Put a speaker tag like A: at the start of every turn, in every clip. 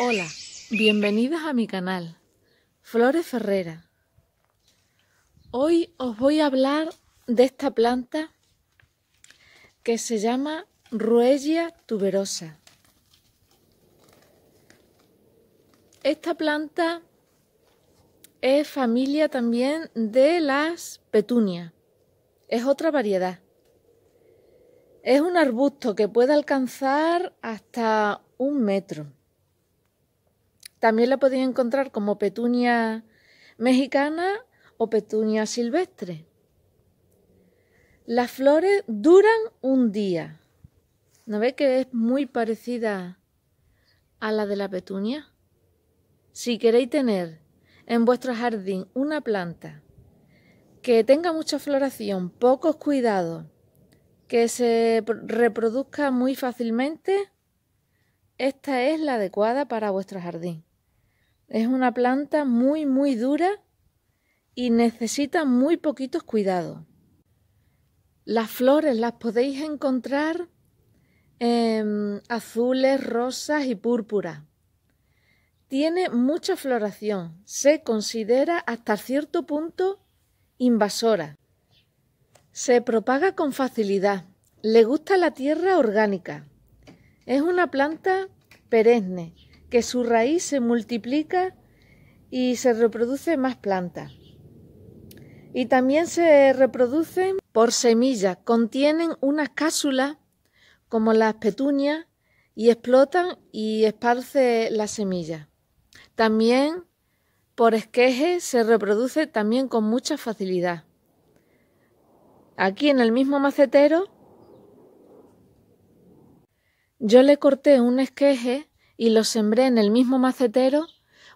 A: Hola, bienvenidas a mi canal, Flores Ferrera. Hoy os voy a hablar de esta planta que se llama Ruella tuberosa. Esta planta es familia también de las petunias, es otra variedad. Es un arbusto que puede alcanzar hasta un metro también la podéis encontrar como petunia mexicana o petunia silvestre. Las flores duran un día. ¿No ve que es muy parecida a la de la petunia? Si queréis tener en vuestro jardín una planta que tenga mucha floración, pocos cuidados, que se reproduzca muy fácilmente, esta es la adecuada para vuestro jardín. Es una planta muy, muy dura y necesita muy poquitos cuidados. Las flores las podéis encontrar en azules, rosas y púrpuras. Tiene mucha floración, se considera hasta cierto punto invasora. Se propaga con facilidad, le gusta la tierra orgánica. Es una planta perenne que su raíz se multiplica y se reproduce más plantas. Y también se reproducen por semillas, contienen unas cápsulas como las petunias y explotan y esparce las semillas. También por esqueje se reproduce también con mucha facilidad. Aquí en el mismo macetero yo le corté un esqueje y los sembré en el mismo macetero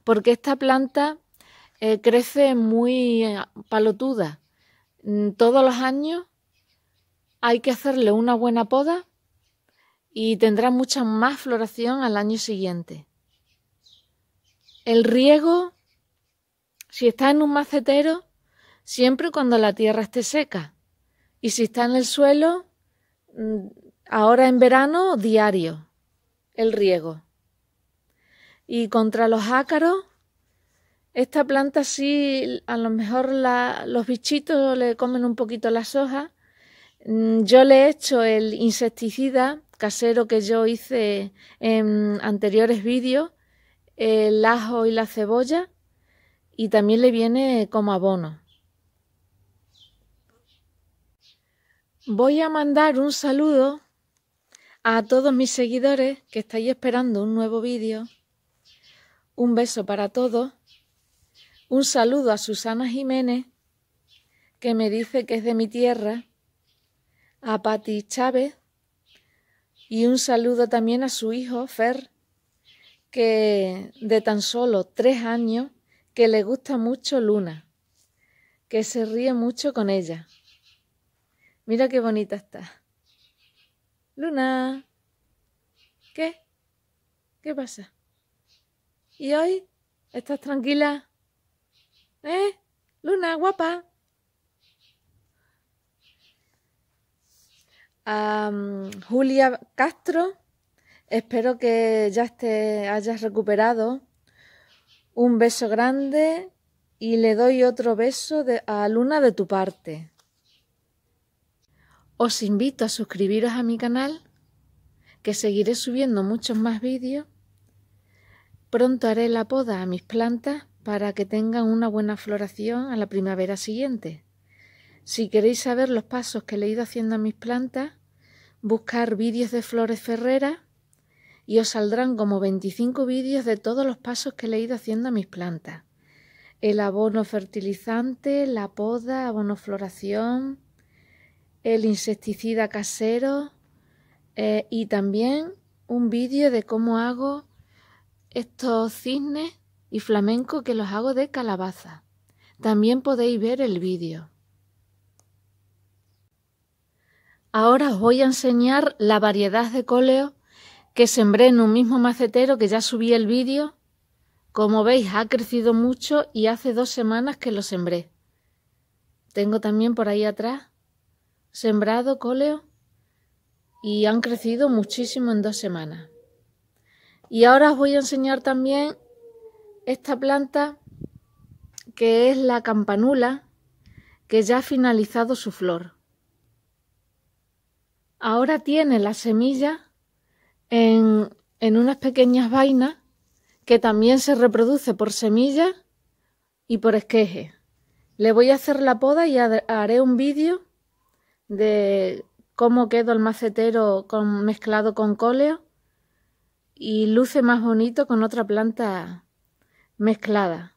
A: porque esta planta eh, crece muy eh, palotuda. Mm, todos los años hay que hacerle una buena poda y tendrá mucha más floración al año siguiente. El riego, si está en un macetero, siempre cuando la tierra esté seca. Y si está en el suelo, mm, ahora en verano, diario, el riego. Y contra los ácaros, esta planta sí, a lo mejor los bichitos le comen un poquito las hojas. Mm, yo le he hecho el insecticida casero que yo hice en anteriores vídeos, el ajo y la cebolla, y también le viene como abono. Voy a mandar un saludo a todos mis seguidores que estáis esperando un nuevo vídeo un beso para todos. Un saludo a Susana Jiménez, que me dice que es de mi tierra. A Pati Chávez. Y un saludo también a su hijo, Fer, que de tan solo tres años, que le gusta mucho Luna, que se ríe mucho con ella. Mira qué bonita está. Luna. ¿Qué? ¿Qué pasa? ¿Y hoy? ¿Estás tranquila? ¿Eh? Luna, guapa. Julia Castro, espero que ya te hayas recuperado. Un beso grande y le doy otro beso a Luna de tu parte. Os invito a suscribiros a mi canal, que seguiré subiendo muchos más vídeos Pronto haré la poda a mis plantas para que tengan una buena floración a la primavera siguiente. Si queréis saber los pasos que le he ido haciendo a mis plantas, buscar vídeos de Flores Ferrera y os saldrán como 25 vídeos de todos los pasos que le he ido haciendo a mis plantas. El abono fertilizante, la poda, abono floración, el insecticida casero eh, y también un vídeo de cómo hago estos cisnes y flamenco que los hago de calabaza. También podéis ver el vídeo. Ahora os voy a enseñar la variedad de cóleo que sembré en un mismo macetero que ya subí el vídeo. Como veis ha crecido mucho y hace dos semanas que lo sembré. Tengo también por ahí atrás sembrado cóleo y han crecido muchísimo en dos semanas. Y ahora os voy a enseñar también esta planta que es la campanula que ya ha finalizado su flor. Ahora tiene la semilla en, en unas pequeñas vainas que también se reproduce por semillas y por esqueje. Le voy a hacer la poda y haré un vídeo de cómo quedó el macetero con, mezclado con coleo, y luce más bonito con otra planta mezclada.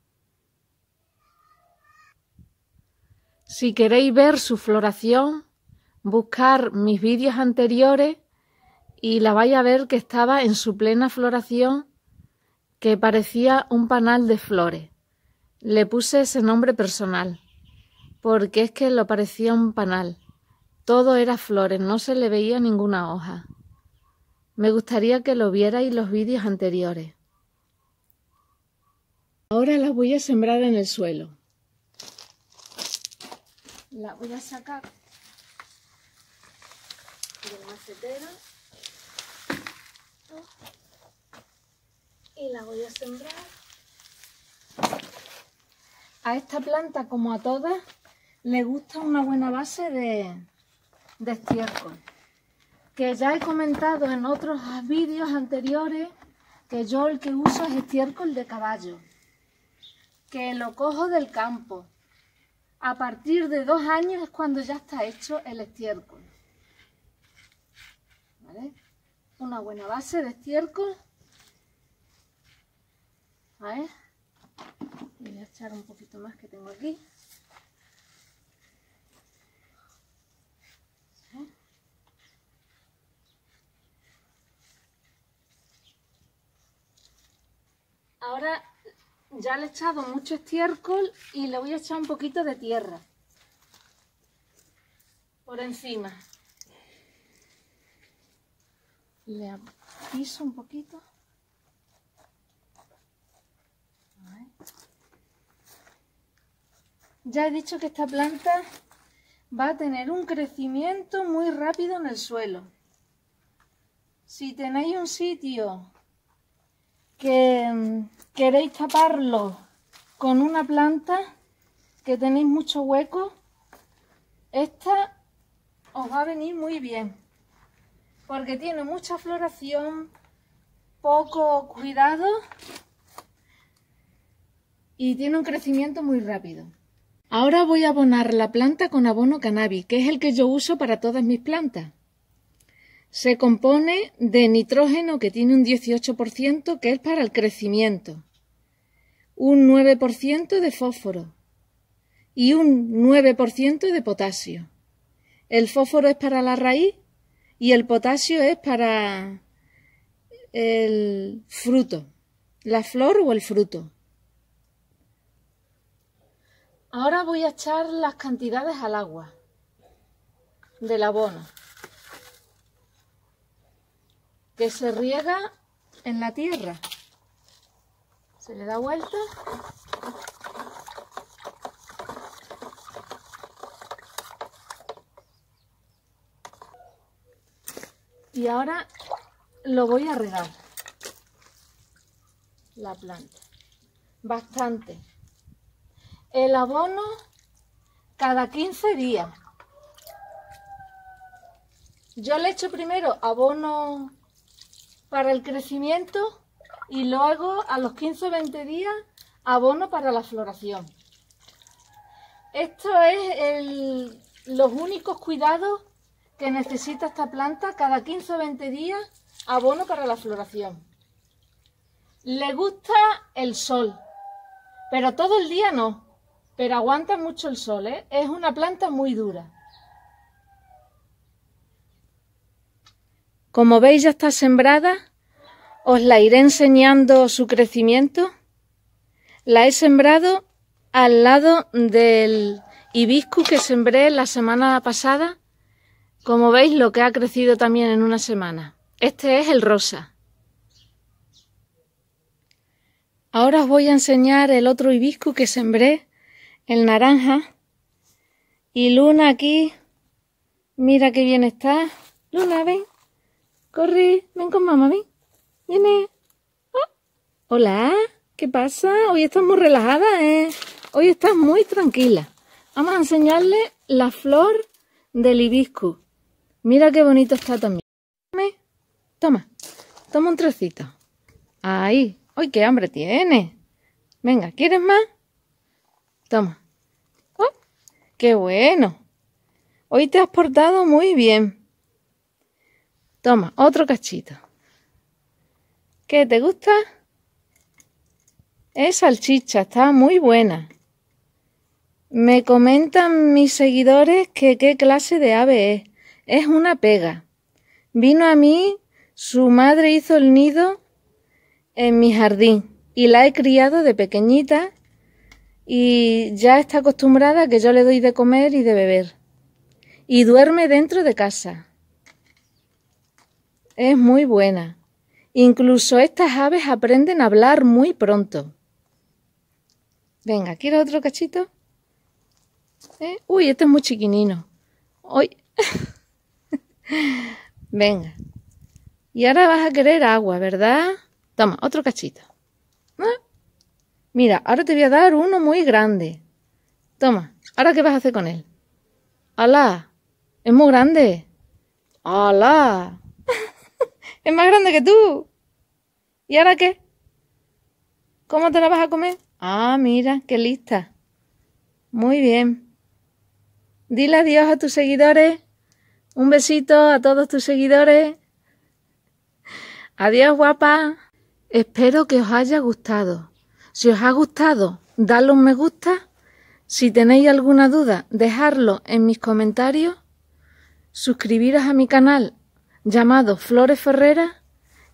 A: Si queréis ver su floración, buscar mis vídeos anteriores y la vais a ver que estaba en su plena floración que parecía un panal de flores. Le puse ese nombre personal porque es que lo parecía un panal. Todo era flores, no se le veía ninguna hoja. Me gustaría que lo vierais los vídeos anteriores. Ahora las voy a sembrar en el suelo. La voy a sacar del macetero y la voy a sembrar. A esta planta, como a todas, le gusta una buena base de, de estiércol que ya he comentado en otros vídeos anteriores que yo el que uso es estiércol de caballo, que lo cojo del campo. A partir de dos años es cuando ya está hecho el estiércol. Una buena base de estiércol. Voy a echar un poquito más que tengo aquí. ya le he echado mucho estiércol y le voy a echar un poquito de tierra por encima. Le piso un poquito. Ya he dicho que esta planta va a tener un crecimiento muy rápido en el suelo. Si tenéis un sitio que mm, queréis taparlo con una planta que tenéis mucho hueco, esta os va a venir muy bien porque tiene mucha floración, poco cuidado y tiene un crecimiento muy rápido. Ahora voy a abonar la planta con abono cannabis, que es el que yo uso para todas mis plantas. Se compone de nitrógeno que tiene un 18% que es para el crecimiento, un 9% de fósforo y un 9% de potasio. El fósforo es para la raíz y el potasio es para el fruto, la flor o el fruto. Ahora voy a echar las cantidades al agua del abono que se riega en la tierra. Se le da vuelta. Y ahora lo voy a regar. La planta. Bastante. El abono cada 15 días. Yo le echo primero abono para el crecimiento y luego a los 15-20 o días abono para la floración. Esto es los únicos cuidados que necesita esta planta cada 15 o 20 días abono para la floración. Le gusta el sol, pero todo el día no, pero aguanta mucho el sol, ¿eh? es una planta muy dura. Como veis ya está sembrada, os la iré enseñando su crecimiento. La he sembrado al lado del hibiscus que sembré la semana pasada. Como veis lo que ha crecido también en una semana. Este es el rosa. Ahora os voy a enseñar el otro hibiscus que sembré, el naranja. Y Luna aquí, mira qué bien está. Luna, ven. Corre, ven con mamá, ven. Viene. Ah. Hola, ¿qué pasa? Hoy estás muy relajada, ¿eh? Hoy estás muy tranquila. Vamos a enseñarle la flor del hibisco. Mira qué bonito está también. Toma, toma un trocito. Ahí. hoy qué hambre tiene! Venga, ¿quieres más? Toma. Oh, qué bueno! Hoy te has portado muy bien. Toma, otro cachito. ¿Qué te gusta? Es salchicha, está muy buena. Me comentan mis seguidores que qué clase de ave es. Es una pega. Vino a mí, su madre hizo el nido en mi jardín y la he criado de pequeñita y ya está acostumbrada a que yo le doy de comer y de beber. Y duerme dentro de casa. Es muy buena. Incluso estas aves aprenden a hablar muy pronto. Venga, ¿quieres otro cachito? ¿Eh? Uy, este es muy chiquinino. Venga. Y ahora vas a querer agua, ¿verdad? Toma, otro cachito. ¿Eh? Mira, ahora te voy a dar uno muy grande. Toma, ¿ahora qué vas a hacer con él? ¡Hala! ¡Es muy grande! ¡Hala! Es más grande que tú. ¿Y ahora qué? ¿Cómo te la vas a comer? Ah, mira, qué lista. Muy bien. Dile adiós a tus seguidores. Un besito a todos tus seguidores. Adiós, guapa. Espero que os haya gustado. Si os ha gustado, dadle un me gusta. Si tenéis alguna duda, dejadlo en mis comentarios. Suscribiros a mi canal llamado Flores Ferrera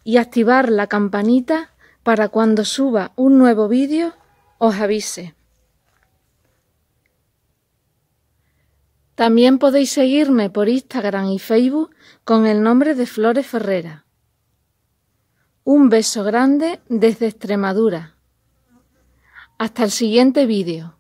A: y activar la campanita para cuando suba un nuevo vídeo os avise. También podéis seguirme por Instagram y Facebook con el nombre de Flores Ferrera. Un beso grande desde Extremadura. Hasta el siguiente vídeo.